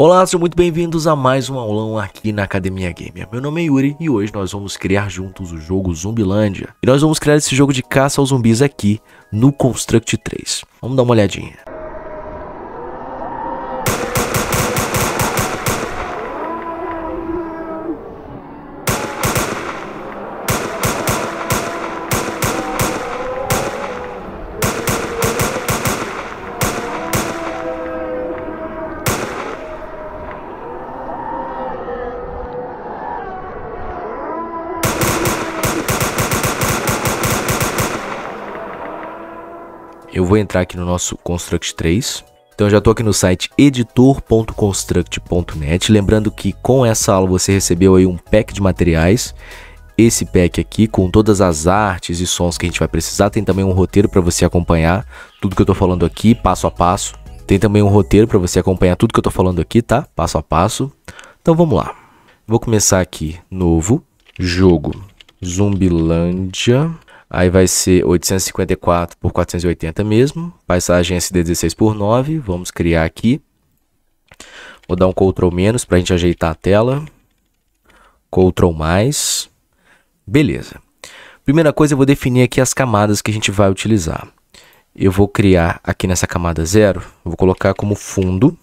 Olá, sejam muito bem-vindos a mais um aulão aqui na Academia Gamer. Meu nome é Yuri e hoje nós vamos criar juntos o jogo Zumbilândia. E nós vamos criar esse jogo de caça aos zumbis aqui no Construct 3. Vamos dar uma olhadinha. vou entrar aqui no nosso Construct 3. Então já estou aqui no site editor.construct.net. Lembrando que com essa aula você recebeu aí um pack de materiais. Esse pack aqui com todas as artes e sons que a gente vai precisar. Tem também um roteiro para você acompanhar tudo que eu estou falando aqui, passo a passo. Tem também um roteiro para você acompanhar tudo que eu estou falando aqui, tá? Passo a passo. Então vamos lá. Vou começar aqui, novo, jogo, Zumbilândia. Aí vai ser 854 por 480 mesmo. Paisagem SD16 por 9. Vamos criar aqui. Vou dar um Ctrl menos para a gente ajeitar a tela. Ctrl mais. Beleza. Primeira coisa, eu vou definir aqui as camadas que a gente vai utilizar. Eu vou criar aqui nessa camada 0, vou colocar como fundo.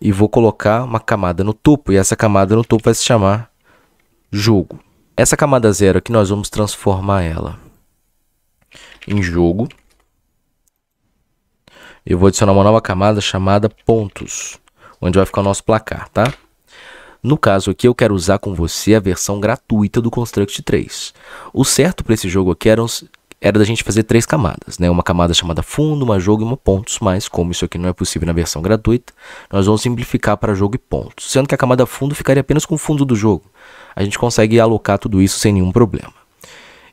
E vou colocar uma camada no topo. E essa camada no topo vai se chamar jogo essa camada zero aqui é nós vamos transformar ela em jogo. Eu vou adicionar uma nova camada chamada pontos, onde vai ficar o nosso placar, tá? No caso aqui, eu quero usar com você a versão gratuita do Construct 3. O certo para esse jogo aqui eram, era da gente fazer três camadas, né? Uma camada chamada fundo, uma jogo e uma pontos, mas como isso aqui não é possível na versão gratuita, nós vamos simplificar para jogo e pontos, sendo que a camada fundo ficaria apenas com o fundo do jogo. A gente consegue alocar tudo isso sem nenhum problema.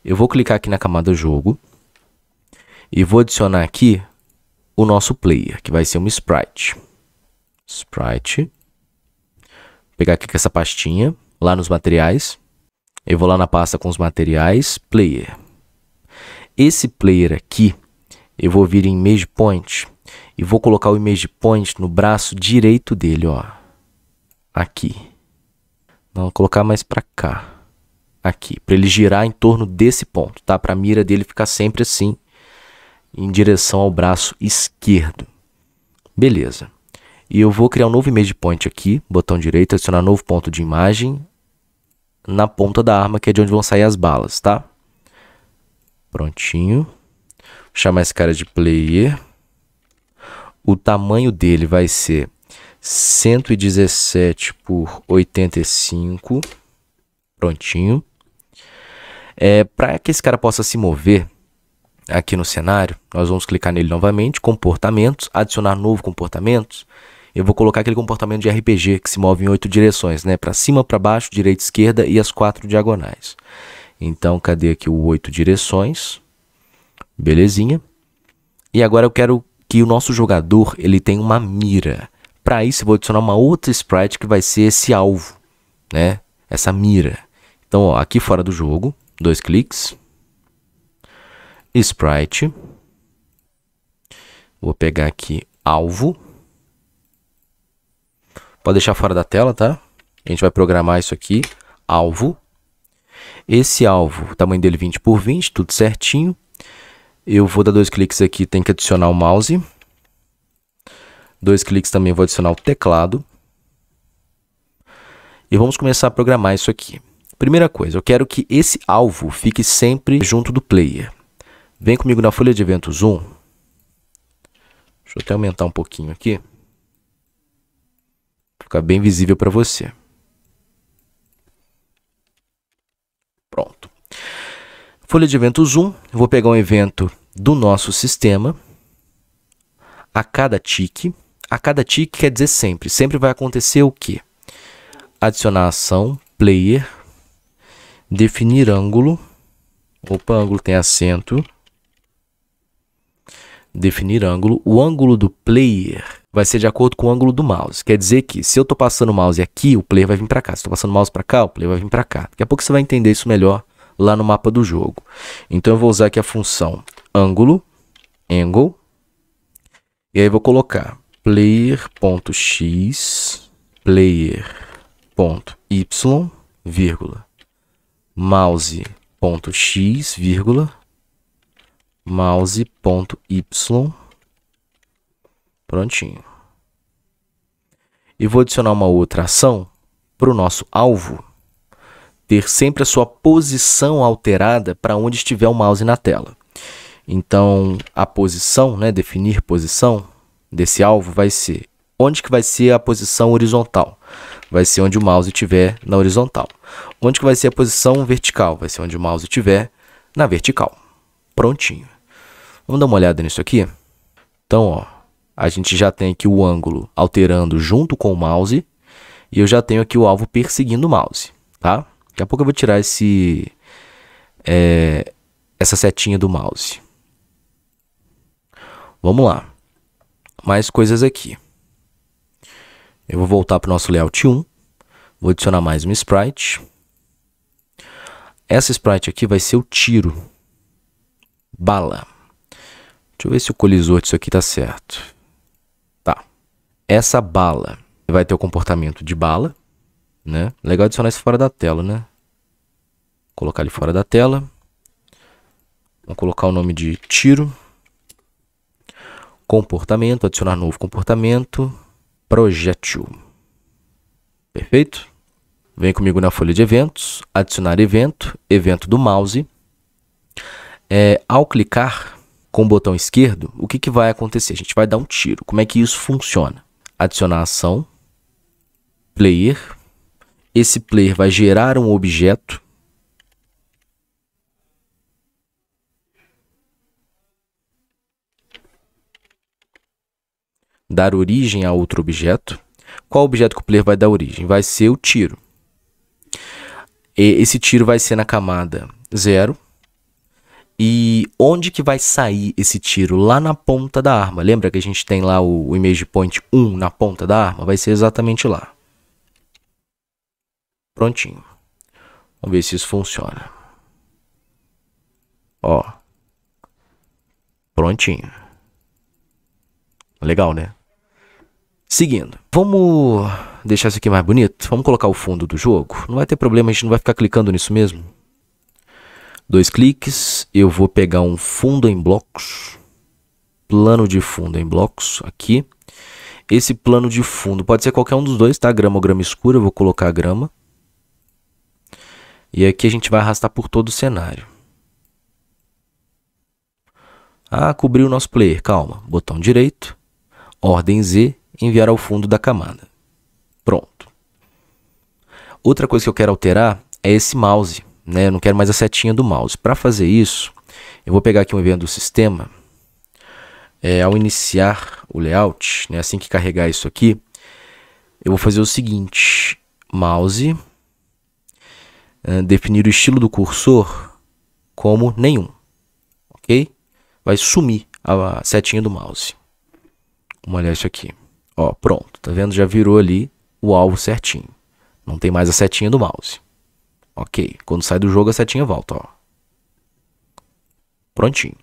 Eu vou clicar aqui na camada jogo e vou adicionar aqui o nosso player, que vai ser um sprite. Sprite. Vou pegar aqui com essa pastinha, lá nos materiais. Eu vou lá na pasta com os materiais, player. Esse player aqui, eu vou vir em Image Point e vou colocar o Image Point no braço direito dele, ó. Aqui. Não, vou colocar mais para cá. Aqui, para ele girar em torno desse ponto, tá? Para a mira dele ficar sempre assim, em direção ao braço esquerdo. Beleza. E eu vou criar um novo image point aqui, botão direito, adicionar novo ponto de imagem na ponta da arma, que é de onde vão sair as balas, tá? Prontinho. Vou chamar esse cara de player. O tamanho dele vai ser 117 por 85. Prontinho. É, Para que esse cara possa se mover aqui no cenário, nós vamos clicar nele novamente, comportamentos, adicionar novo comportamentos. Eu vou colocar aquele comportamento de RPG que se move em oito direções, né? Para cima, para baixo, direita, esquerda e as quatro diagonais. Então, cadê aqui o oito direções? Belezinha. E agora eu quero que o nosso jogador ele tenha uma mira. Para isso, eu vou adicionar uma outra sprite que vai ser esse alvo, né? Essa mira. Então, ó, aqui fora do jogo, dois cliques. Sprite. Vou pegar aqui alvo. Pode deixar fora da tela, tá? A gente vai programar isso aqui. Alvo. Esse alvo, tamanho dele 20 por 20, tudo certinho. Eu vou dar dois cliques aqui, tem que adicionar o mouse. Dois cliques também vou adicionar o teclado. E vamos começar a programar isso aqui. Primeira coisa, eu quero que esse alvo fique sempre junto do player. Vem comigo na folha de eventos zoom. Deixa eu até aumentar um pouquinho aqui. Ficar bem visível para você. Folha de eventos 1, vou pegar um evento do nosso sistema. A cada tique, a cada tique quer dizer sempre, sempre vai acontecer o quê? Adicionar ação, player, definir ângulo. Opa, ângulo tem acento. Definir ângulo. O ângulo do player vai ser de acordo com o ângulo do mouse. Quer dizer que se eu estou passando o mouse aqui, o player vai vir para cá. Se estou passando o mouse para cá, o player vai vir para cá. Daqui a pouco você vai entender isso melhor lá no mapa do jogo. Então eu vou usar aqui a função ângulo, angle, e aí vou colocar player.x, player.y, vírgula, mouse.x, vírgula, mouse.y, prontinho. E vou adicionar uma outra ação para o nosso alvo, ter sempre a sua posição alterada para onde estiver o mouse na tela. Então, a posição, né, definir posição desse alvo vai ser onde que vai ser a posição horizontal. Vai ser onde o mouse estiver na horizontal. Onde que vai ser a posição vertical? Vai ser onde o mouse estiver na vertical. Prontinho. Vamos dar uma olhada nisso aqui? Então, ó, a gente já tem aqui o ângulo alterando junto com o mouse e eu já tenho aqui o alvo perseguindo o mouse, tá? Daqui a pouco eu vou tirar esse é, essa setinha do mouse. Vamos lá. Mais coisas aqui. Eu vou voltar para o nosso layout 1. Vou adicionar mais um sprite. Essa sprite aqui vai ser o tiro. Bala. Deixa eu ver se o colisor disso aqui tá certo. Tá. Essa bala vai ter o comportamento de bala, né? Legal adicionar isso fora da tela, né? colocar ele fora da tela. Vamos colocar o nome de tiro. Comportamento, adicionar novo comportamento. Projétil. Perfeito? Vem comigo na folha de eventos, adicionar evento, evento do mouse. É, ao clicar com o botão esquerdo, o que, que vai acontecer? A gente vai dar um tiro. Como é que isso funciona? Adicionar ação, player. Esse player vai gerar um objeto dar origem a outro objeto. Qual objeto que o player vai dar origem? Vai ser o tiro. E esse tiro vai ser na camada 0. E onde que vai sair esse tiro? Lá na ponta da arma. Lembra que a gente tem lá o, o image point 1 na ponta da arma? Vai ser exatamente lá. Prontinho. Vamos ver se isso funciona. Ó. Prontinho. Legal, né? Seguindo, vamos deixar isso aqui mais bonito. Vamos colocar o fundo do jogo. Não vai ter problema, a gente não vai ficar clicando nisso mesmo. Dois cliques, eu vou pegar um fundo em blocos. Plano de fundo em blocos, aqui. Esse plano de fundo pode ser qualquer um dos dois, tá? Grama ou grama escura, eu vou colocar a grama. E aqui a gente vai arrastar por todo o cenário. Ah, cobriu o nosso player, calma. Botão direito, ordem Z, enviar ao fundo da camada. Pronto. Outra coisa que eu quero alterar é esse mouse, né? Eu não quero mais a setinha do mouse. Para fazer isso, eu vou pegar aqui um evento do sistema. É, ao iniciar o layout, né, assim que carregar isso aqui, eu vou fazer o seguinte, mouse, é, definir o estilo do cursor como nenhum, ok? Vai sumir a setinha do mouse. Vamos olhar isso aqui. Ó, pronto, tá vendo? Já virou ali o alvo certinho. Não tem mais a setinha do mouse. Ok, quando sai do jogo a setinha volta, ó. Prontinho.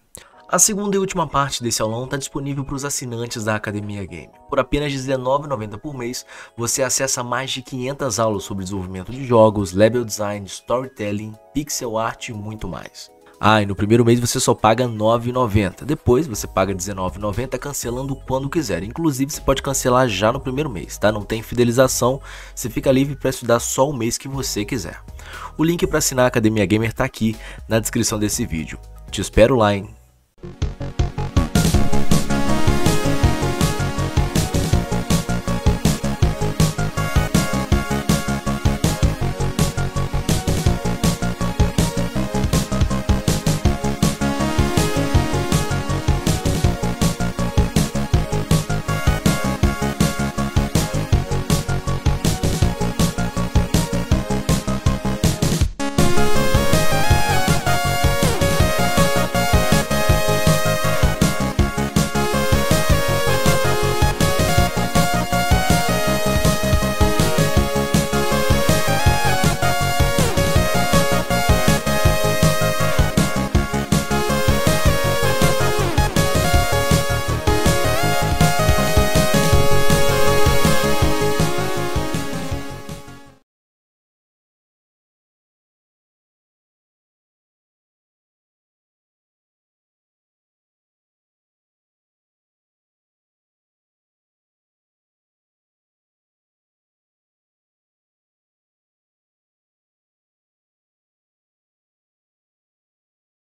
A segunda e última parte desse aulão está disponível para os assinantes da Academia Game. Por apenas R$19,90 por mês, você acessa mais de 500 aulas sobre desenvolvimento de jogos, level design, storytelling, pixel art e muito mais. Ah, e no primeiro mês você só paga R$ 9,90. Depois você paga R$ 19,90 cancelando quando quiser. Inclusive, você pode cancelar já no primeiro mês, tá? Não tem fidelização, você fica livre para estudar só o mês que você quiser. O link para assinar a Academia Gamer tá aqui na descrição desse vídeo. Te espero lá, hein?